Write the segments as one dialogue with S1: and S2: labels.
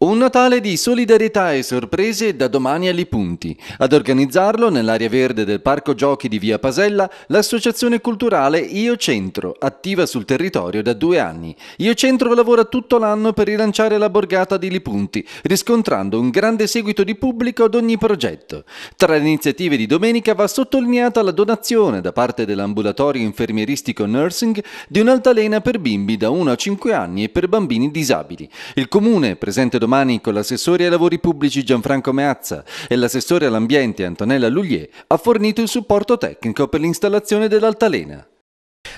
S1: Un Natale di solidarietà e sorprese da domani agli punti. Ad organizzarlo, nell'area verde del Parco Giochi di Via Pasella, l'associazione culturale Io Centro, attiva sul territorio da due anni. Io Centro lavora tutto l'anno per rilanciare la borgata di Lipunti, riscontrando un grande seguito di pubblico ad ogni progetto. Tra le iniziative di domenica va sottolineata la donazione da parte dell'ambulatorio infermieristico Nursing di un'altalena per bimbi da 1 a 5 anni e per bambini disabili. Il comune, presente domani, domani con l'assessore ai lavori pubblici Gianfranco Meazza e l'assessore all'ambiente Antonella Luglier ha fornito il supporto tecnico per l'installazione dell'altalena.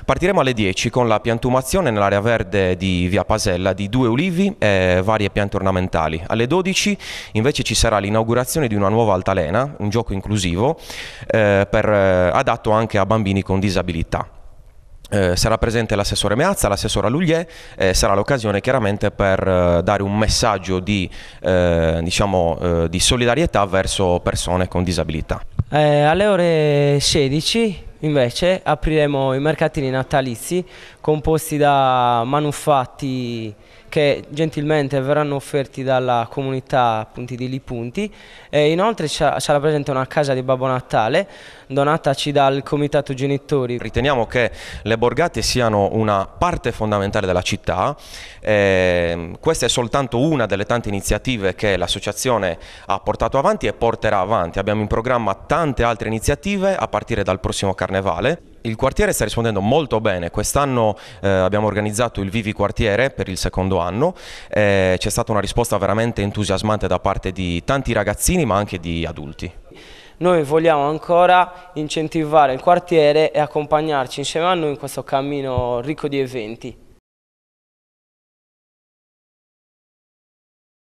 S2: Partiremo alle 10 con la piantumazione nell'area verde di Via Pasella di due ulivi e varie piante ornamentali. Alle 12 invece ci sarà l'inaugurazione di una nuova altalena, un gioco inclusivo, eh, per, eh, adatto anche a bambini con disabilità eh, sarà presente l'assessore Meazza, l'assessore Lugliè, eh, sarà l'occasione chiaramente per eh, dare un messaggio di, eh, diciamo, eh, di, solidarietà verso persone con disabilità.
S3: Eh, alle ore 16 invece apriremo i mercatini natalizi composti da manufatti che gentilmente verranno offerti dalla comunità Punti di Li Punti. E inoltre sarà presente una casa di Babbo Natale donataci dal Comitato Genitori. Riteniamo che
S2: le borgate siano una parte fondamentale della città, eh, questa è soltanto una delle tante iniziative che l'associazione ha portato avanti e porterà avanti. Abbiamo in programma tante altre iniziative a partire dal prossimo carnevale il quartiere sta rispondendo molto bene, quest'anno eh, abbiamo organizzato il Vivi Quartiere per il secondo anno, eh, c'è stata una risposta veramente entusiasmante da parte di tanti ragazzini ma anche di adulti.
S3: Noi vogliamo ancora incentivare il quartiere e accompagnarci insieme a noi in questo cammino ricco di eventi.